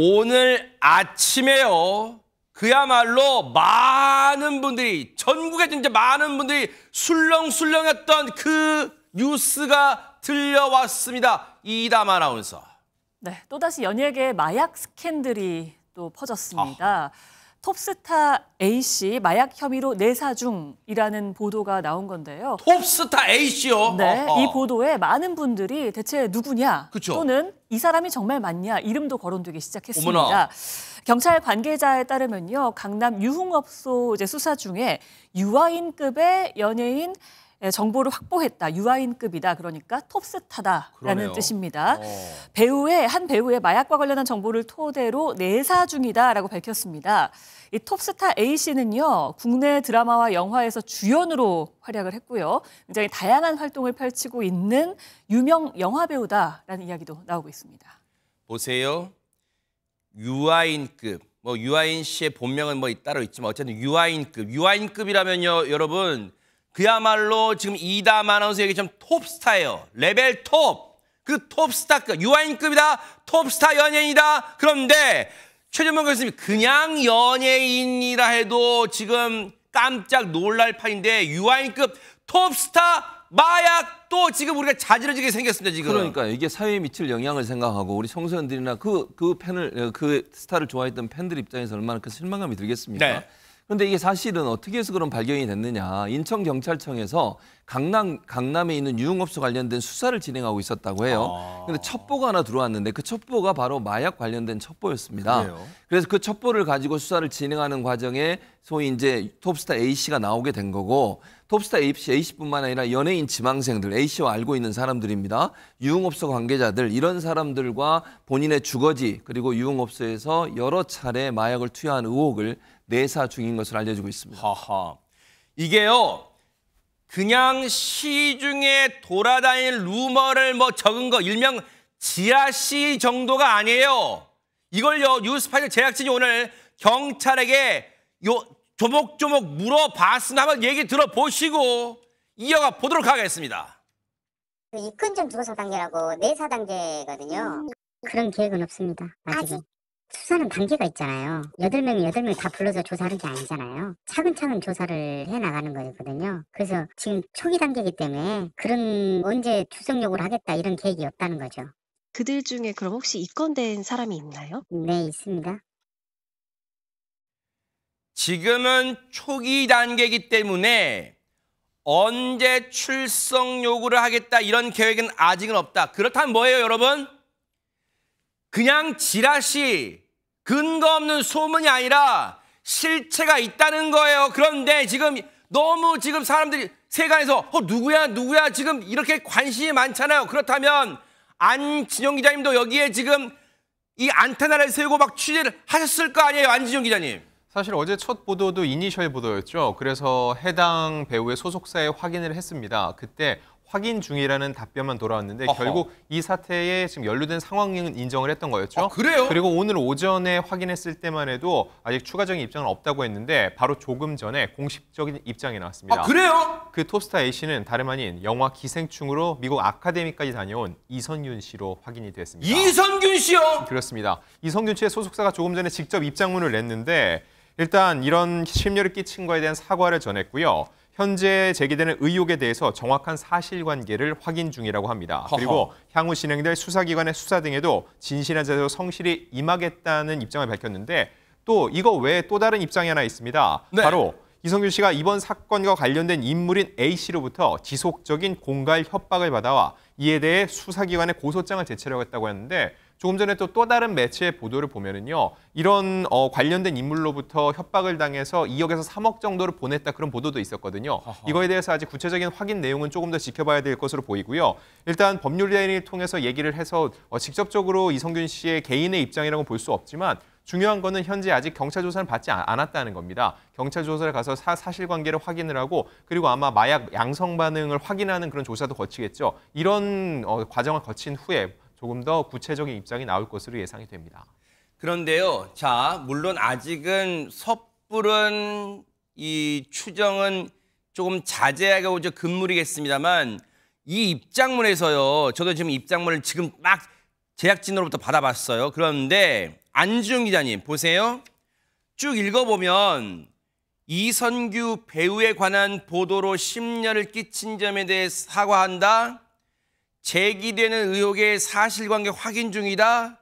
오늘 아침에요. 그야말로 많은 분들이 전국에 진짜 많은 분들이 술렁술렁했던 그 뉴스가 들려왔습니다. 이담 아나운서. 네, 또다시 연예계 마약 스캔들이 또 퍼졌습니다. 아. 톱스타 A씨 마약 혐의로 내사 중이라는 보도가 나온 건데요. 톱스타 A씨요? 네, 어허. 어. 이 보도에 많은 분들이 대체 누구냐 그쵸? 또는 이 사람이 정말 맞냐 이름도 거론되기 시작했습니다. 어머나. 경찰 관계자에 따르면요. 강남 유흥업소 이제 수사 중에 유아인급의 연예인 예, 정보를 확보했다. 유아인급이다. 그러니까 톱스타다라는 그러네요. 뜻입니다. 어. 배우의 한 배우의 마약과 관련한 정보를 토대로 내사 중이다라고 밝혔습니다. 이 톱스타 A 씨는요 국내 드라마와 영화에서 주연으로 활약을 했고요 굉장히 다양한 활동을 펼치고 있는 유명 영화 배우다라는 이야기도 나오고 있습니다. 보세요, 유아인급 뭐 유아인 씨의 본명은 뭐 따로 있지만 어쨌든 유아인급 유아인급이라면요 여러분 그야말로 지금 이다마나운서 얘기처럼 톱스타예요. 레벨 톱. 그 톱스타급. 유아인급이다. 톱스타 연예인이다. 그런데 최준범 교수님 그냥 연예인이라 해도 지금 깜짝 놀랄 판인데 유아인급 톱스타 마약 또 지금 우리가 자지러지게 생겼습니다 지금. 그러니까 이게 사회에 미칠 영향을 생각하고 우리 청소년들이나 그그 그 팬을 그 스타를 좋아했던 팬들 입장에서 얼마나 큰 그 실망감이 들겠습니까? 네. 그런데 이게 사실은 어떻게 해서 그런 발견이 됐느냐. 인천경찰청에서 강남, 강남에 있는 유흥업소 관련된 수사를 진행하고 있었다고 해요. 아. 근데 첩보가 하나 들어왔는데 그 첩보가 바로 마약 관련된 첩보였습니다. 그래요? 그래서 그 첩보를 가지고 수사를 진행하는 과정에 소위 이제 톱스타 A씨가 나오게 된 거고 톱스타 A씨, A씨뿐만 아니라 연예인 지망생들, A씨와 알고 있는 사람들입니다. 유흥업소 관계자들, 이런 사람들과 본인의 주거지, 그리고 유흥업소에서 여러 차례 마약을 투여한 의혹을 내사 중인 것을 알려주고 있습니다. 하하. 이게요, 그냥 시중에 돌아다니는 루머를 뭐 적은 거, 일명 지하씨 정도가 아니에요. 이걸요, 뉴스파일 제작진이 오늘 경찰에게 요 조목조목 물어봤으나 한번 얘기 들어보시고 이어가 보도록 하겠습니다. 네, 입건전 조사 단계라고 내사 단계거든요. 음. 그런 계획은 없습니다. 아, 아직은. 아직. 수사는 단계가 있잖아요. 여덟 명이 여덟 명 다 불러서 조사하는 게 아니잖아요. 차근차근 조사를 해 나가는 거거든요. 그래서 지금 초기 단계이기 때문에 그런 언제 출석 요구를 하겠다 이런 계획이 없다는 거죠. 그들 중에 그럼 혹시 입건된 사람이 있나요? 네, 있습니다. 지금은 초기 단계이기 때문에 언제 출석 요구를 하겠다 이런 계획은 아직은 없다. 그렇다면 뭐예요, 여러분? 그냥 지라시 근거 없는 소문이 아니라 실체가 있다는 거예요. 그런데 지금 너무 지금 사람들이 세간에서 어, 누구야 누구야 지금 이렇게 관심이 많잖아요. 그렇다면 안진영 기자님도 여기에 지금 이 안테나를 세우고 막 취재를 하셨을 거 아니에요, 안진영 기자님. 사실 어제 첫 보도도 이니셜 보도였죠. 그래서 해당 배우의 소속사에 확인을 했습니다. 그때 확인 중이라는 답변만 돌아왔는데 어허. 결국 이 사태에 지금 연루된 상황은 인정을 했던 거였죠. 아, 그래요? 그리고 오늘 오전에 확인했을 때만 해도 아직 추가적인 입장은 없다고 했는데 바로 조금 전에 공식적인 입장이 나왔습니다. 아, 그래요? 그 톱스타 A 씨는 다름 아닌 영화 기생충으로 미국 아카데미까지 다녀온 이선균 씨로 확인이 됐습니다. 이선균 씨요? 그렇습니다. 이선균 씨의 소속사가 조금 전에 직접 입장문을 냈는데 일단 이런 심려를 끼친 거에 대한 사과를 전했고요. 현재 제기되는 의혹에 대해서 정확한 사실관계를 확인 중이라고 합니다. 그리고 향후 진행될 수사기관의 수사 등에도 진실한 자세로 성실히 임하겠다는 입장을 밝혔는데 또 이거 외에 또 다른 입장이 하나 있습니다. 네. 바로 이성규 씨가 이번 사건과 관련된 인물인 A 씨로부터 지속적인 공갈 협박을 받아와 이에 대해 수사기관에 고소장을 제출하겠다고 했는데 조금 전에 또 또 다른 매체의 보도를 보면은요. 이런 어, 관련된 인물로부터 협박을 당해서 2억에서 3억 정도를 보냈다 그런 보도도 있었거든요. 아하. 이거에 대해서 아직 구체적인 확인 내용은 조금 더 지켜봐야 될 것으로 보이고요. 일단 법률대인을 통해서 얘기를 해서 어, 직접적으로 이성균 씨의 개인의 입장이라고 볼 수 없지만 중요한 거는 현재 아직 경찰 조사를 받지 않았다는 겁니다. 경찰 조사를 가서 사, 사, 실관계를 확인을 하고 그리고 아마 마약 양성 반응을 확인하는 그런 조사도 거치겠죠. 이런 어, 과정을 거친 후에 조금 더 구체적인 입장이 나올 것으로 예상이 됩니다. 그런데요. 자, 물론 아직은 섣부른 이 추정은 조금 자제하게 오죠 금물이겠습니다만 이 입장문에서요. 저도 지금 입장문을 지금 막 제작진으로부터 받아봤어요. 그런데 안지 기자님 보세요. 쭉 읽어보면 이선규 배우에 관한 보도로 심려를 끼친 점에 대해 사과한다. 제기되는 의혹의 사실관계 확인 중이다.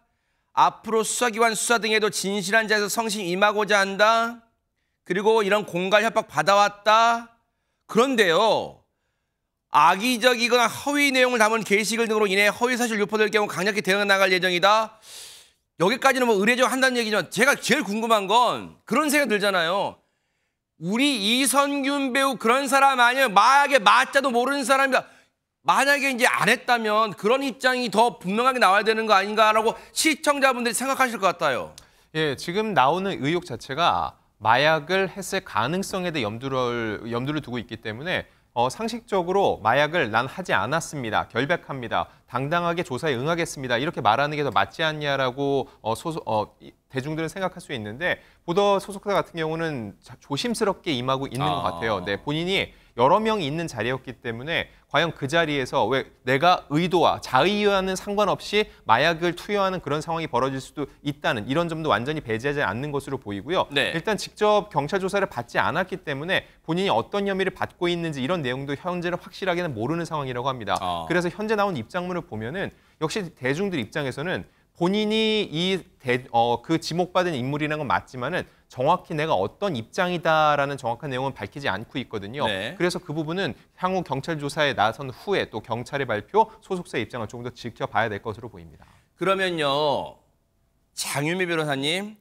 앞으로 수사기관 수사 등에도 진실한 자에서 성심 임하고자 한다. 그리고 이런 공갈 협박 받아왔다. 그런데요. 악의적이거나 허위 내용을 담은 게시글 등으로 인해 허위 사실 유포될 경우 강력히 대응해 나갈 예정이다. 여기까지는 뭐 의례적 한다는 얘기지만 제가 제일 궁금한 건 그런 생각 이 들잖아요. 우리 이선균 배우 그런 사람 아니에요. 마약에 맞자도 모르는 사람이다. 만약에 이제 안 했다면 그런 입장이 더 분명하게 나와야 되는 거 아닌가라고 시청자분들이 생각하실 것 같아요. 예, 지금 나오는 의혹 자체가 마약을 했을 가능성에 대해 염두를 염두를 두고 있기 때문에 어, 상식적으로 마약을 난 하지 않았습니다. 결백합니다. 당당하게 조사에 응하겠습니다. 이렇게 말하는 게 더 맞지 않냐라고 어, 소소, 어, 대중들은 생각할 수 있는데 보더 소속사 같은 경우는 조심스럽게 임하고 있는 아... 것 같아요. 네, 본인이 여러 명이 있는 자리였기 때문에 과연 그 자리에서 왜 내가 의도와 자의와는 상관없이 마약을 투여하는 그런 상황이 벌어질 수도 있다는 이런 점도 완전히 배제하지 않는 것으로 보이고요. 네. 일단 직접 경찰 조사를 받지 않았기 때문에 본인이 어떤 혐의를 받고 있는지 이런 내용도 현재는 확실하게는 모르는 상황이라고 합니다. 어. 그래서 현재 나온 입장문을 보면은 역시 대중들 입장에서는 본인이 이 대, 어, 그 지목받은 인물이라는 건 맞지만은 정확히 내가 어떤 입장이다라는 정확한 내용은 밝히지 않고 있거든요. 네. 그래서 그 부분은 향후 경찰 조사에 나선 후에 또 경찰의 발표, 소속사의 입장을 조금 더 지켜봐야 될 것으로 보입니다. 그러면요, 장유미 변호사님,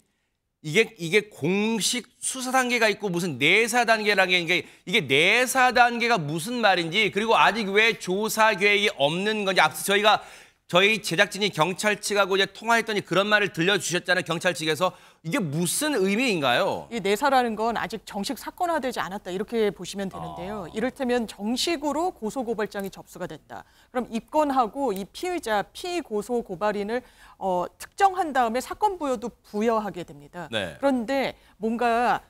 이게 이게 공식 수사 단계가 있고 무슨 내사 단계라는 게 이게 이게 내사 단계가 무슨 말인지 그리고 아직 왜 조사 계획이 없는 건지 앞서 저희가 저희 제작진이 경찰 측하고 이제 통화했더니 그런 말을 들려주셨잖아요. 경찰 측에서 이게 무슨 의미인가요? 이 내사라는 건 아직 정식 사건화되지 않았다 이렇게 보시면 되는데요. 아... 이를테면 정식으로 고소고발장이 접수가 됐다. 그럼 입건하고 이 피의자 피고소 고발인을 어, 특정한 다음에 사건 부여도 부여하게 됩니다. 네. 그런데 뭔가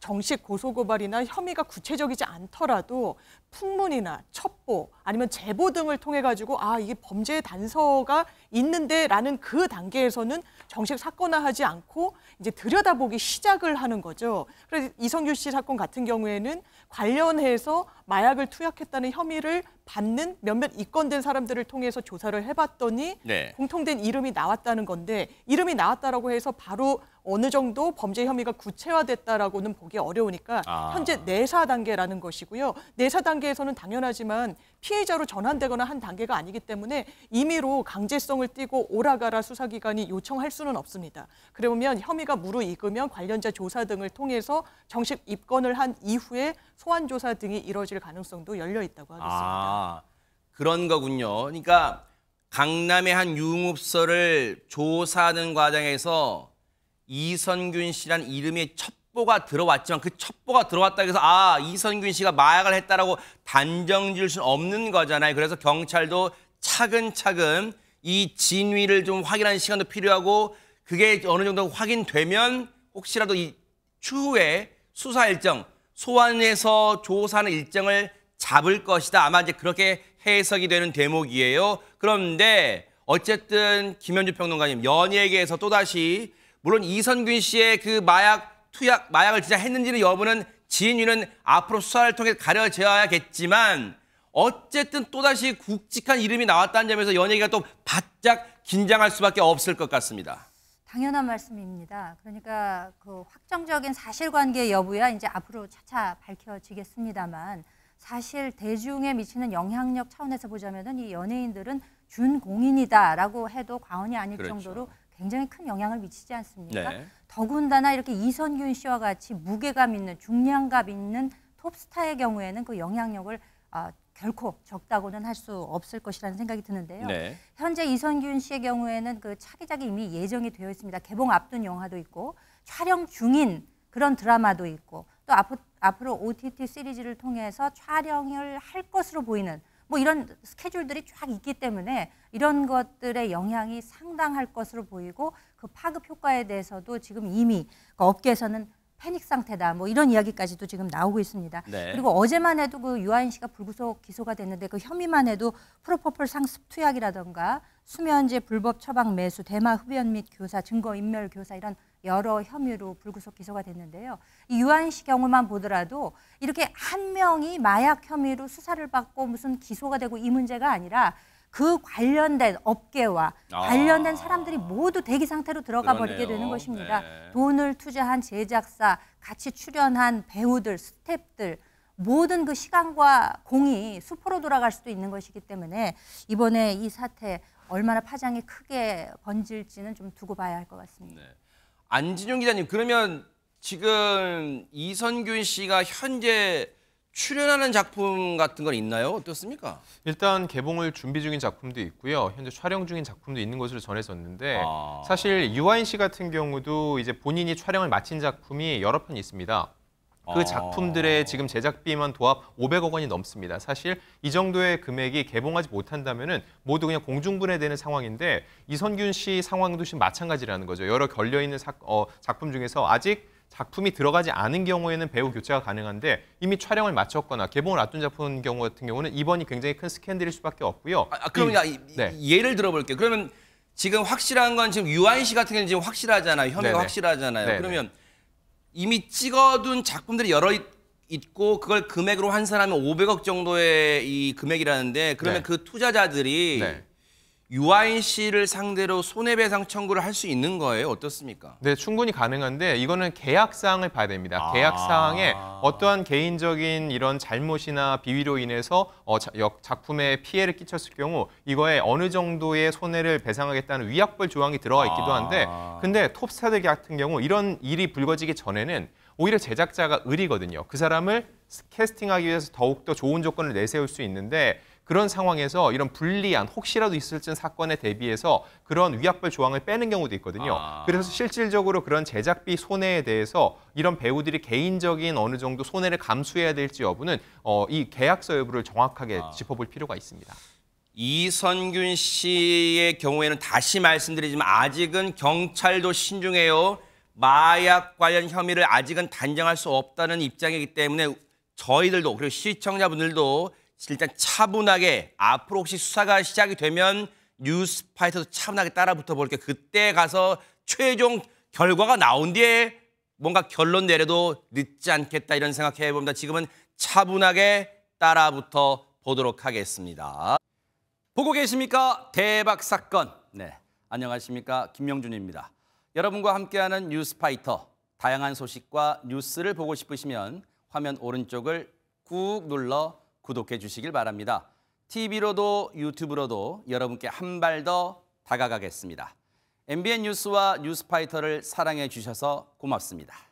정식 고소고발이나 혐의가 구체적이지 않더라도 풍문이나 첩보 아니면 제보 등을 통해 가지고 아 이게 범죄의 단서가 있는데라는 그 단계에서는 정식 사건화하지 않고 이제 들여다보기 시작을 하는 거죠. 그래서 이성규 씨 사건 같은 경우에는 관련해서 마약을 투약했다는 혐의를 받는 몇몇 입건된 사람들을 통해서 조사를 해봤더니 네. 공통된 이름이 나왔다는 건데 이름이 나왔다라고 해서 바로 어느 정도 범죄 혐의가 구체화됐다라고는 보기 어려우니까 아. 현재 내사 단계라는 것이고요. 내사 단계에서는 당연하지만 피해자로 전환되거나 한 단계가 아니기 때문에 임의로 강제성 요청을 띄고 오라가라 수사기관이 요청할 수는 없습니다. 그러면 혐의가 무르익으면 관련자 조사 등을 통해서 정식 입건을 한 이후에 소환 조사 등이 이뤄질 가능성도 열려 있다고 하겠습니다. 아, 그런 거군요. 그러니까 강남의 한 융업소를 조사하는 과정에서 이선균 씨란 이름이 첩보가 들어왔지만 그 첩보가 들어왔다 해서 아 이선균 씨가 마약을 했다라고 단정 지을 수는 없는 거잖아요. 그래서 경찰도 차근차근 이 진위를 좀 확인하는 시간도 필요하고 그게 어느 정도 확인되면 혹시라도 이 추후에 수사 일정, 소환해서 조사하는 일정을 잡을 것이다. 아마 이제 그렇게 해석이 되는 대목이에요. 그런데 어쨌든 김현주 평론가님 연예계에서 또다시 물론 이선균 씨의 그 마약 투약 마약을 진짜 했는지는 여부는 진위는 앞으로 수사를 통해 가려져야겠지만 어쨌든 또다시 굵직한 이름이 나왔다는 점에서 연예계가 또 바짝 긴장할 수밖에 없을 것 같습니다. 당연한 말씀입니다. 그러니까 그 확정적인 사실관계 여부야 이제 앞으로 차차 밝혀지겠습니다만 사실 대중에 미치는 영향력 차원에서 보자면이 연예인들은 준공인이다라고 해도 과언이 아닐 그렇죠. 정도로 굉장히 큰 영향을 미치지 않습니까? 네. 더군다나 이렇게 이선균 씨와 같이 무게감 있는 중량감 있는 톱스타의 경우에는 그 영향력을 어, 결코 적다고는 할 수 없을 것이라는 생각이 드는데요. 네. 현재 이선균 씨의 경우에는 그 차기작이 이미 예정이 되어 있습니다. 개봉 앞둔 영화도 있고 촬영 중인 그런 드라마도 있고 또 앞, 으로 OTT 시리즈를 통해서 촬영을 할 것으로 보이는 뭐 이런 스케줄들이 쫙 있기 때문에 이런 것들의 영향이 상당할 것으로 보이고 그 파급 효과에 대해서도 지금 이미 그 업계에서는 패닉 상태다 뭐 이런 이야기까지도 지금 나오고 있습니다. 네. 그리고 어제만 해도 그 유아인 씨가 불구속 기소가 됐는데 그 혐의만 해도 프로포폴 상습 투약이라던가 수면제 불법 처방 매수, 대마 흡연 및 교사, 증거 인멸 교사 이런 여러 혐의로 불구속 기소가 됐는데요. 이 유한 씨 경우만 보더라도 이렇게 한 명이 마약 혐의로 수사를 받고 무슨 기소가 되고 이 문제가 아니라 그 관련된 업계와 아. 관련된 사람들이 모두 대기 상태로 들어가 그러네요. 버리게 되는 것입니다. 네. 돈을 투자한 제작사, 같이 출연한 배우들, 스탭들 모든 그 시간과 공이 수포로 돌아갈 수도 있는 것이기 때문에 이번에 이 사태 얼마나 파장이 크게 번질지는 좀 두고 봐야 할 것 같습니다. 네. 안진용 기자님 그러면 지금 이선균 씨가 현재 출연하는 작품 같은 건 있나요? 어떻습니까? 일단 개봉을 준비 중인 작품도 있고요. 현재 촬영 중인 작품도 있는 것으로 전해졌는데 아... 사실 유아인 씨 같은 경우도 이제 본인이 촬영을 마친 작품이 여러 편 있습니다. 그 아. 작품들의 지금 제작비만 도합 500억 원이 넘습니다. 사실 이 정도의 금액이 개봉하지 못한다면 모두 그냥 공중분해되는 상황인데 이선균 씨 상황도 지금 마찬가지라는 거죠. 여러 걸려 있는 어, 작품 중에서 아직 작품이 들어가지 않은 경우에는 배우 교체가 가능한데 이미 촬영을 마쳤거나 개봉을 앞둔 작품 경우 같은 경우는 이번이 굉장히 큰 스캔들일 수밖에 없고요. 아, 아 그럼 음, 이, 네. 예를 들어볼게요. 그러면 지금 확실한 건 지금 유한 씨 같은 경우는 지금 확실하잖아요. 혐의가 네네. 확실하잖아요. 네네. 그러면 이미 찍어둔 작품들이 여러 있고 그걸 금액으로 환산하면 500억 정도의 이 금액이라는데 그러면 네. 그 투자자들이 네. 유아인 씨를 상대로 손해배상 청구를 할 수 있는 거예요? 어떻습니까? 네, 충분히 가능한데 이거는 계약 사항을 봐야 됩니다. 아 계약 사항에 어떠한 개인적인 이런 잘못이나 비위로 인해서 어, 자, 역, 작품에 피해를 끼쳤을 경우 이거에 어느 정도의 손해를 배상하겠다는 위약벌 조항이 들어가 있기도 아. 한데 근데 톱스타들 같은 경우 이런 일이 불거지기 전에는 오히려 제작자가 을이거든요. 그 사람을 캐스팅하기 위해서 더욱더 좋은 조건을 내세울 수 있는데 그런 상황에서 이런 불리한 혹시라도 있을 진 사건에 대비해서 그런 위약벌 조항을 빼는 경우도 있거든요. 아. 그래서 실질적으로 그런 제작비 손해에 대해서 이런 배우들이 개인적인 어느 정도 손해를 감수해야 될지 여부는 어, 이 계약서 여부를 정확하게 아. 짚어볼 필요가 있습니다. 이선균 씨의 경우에는 다시 말씀드리지만 아직은 경찰도 신중해요. 마약 관련 혐의를 아직은 단정할 수 없다는 입장이기 때문에 저희들도 그리고 시청자분들도 일단 차분하게 앞으로 혹시 수사가 시작이 되면 뉴스파이터도 차분하게 따라 붙어볼게 요 그때 가서 최종 결과가 나온 뒤에 뭔가 결론 내려도 늦지 않겠다 이런 생각해 봅니다. 지금은 차분하게 따라붙어 보도록 하겠습니다. 보고 계십니까? 대박 사건. 네, 안녕하십니까? 김명준입니다. 여러분과 함께하는 뉴스파이터. 다양한 소식과 뉴스를 보고 싶으시면 화면 오른쪽을 꾹 눌러 구독해 주시길 바랍니다. TV로도 유튜브로도 여러분께 한 발 더 다가가겠습니다. MBN 뉴스와 뉴스파이터를 사랑해 주셔서 고맙습니다.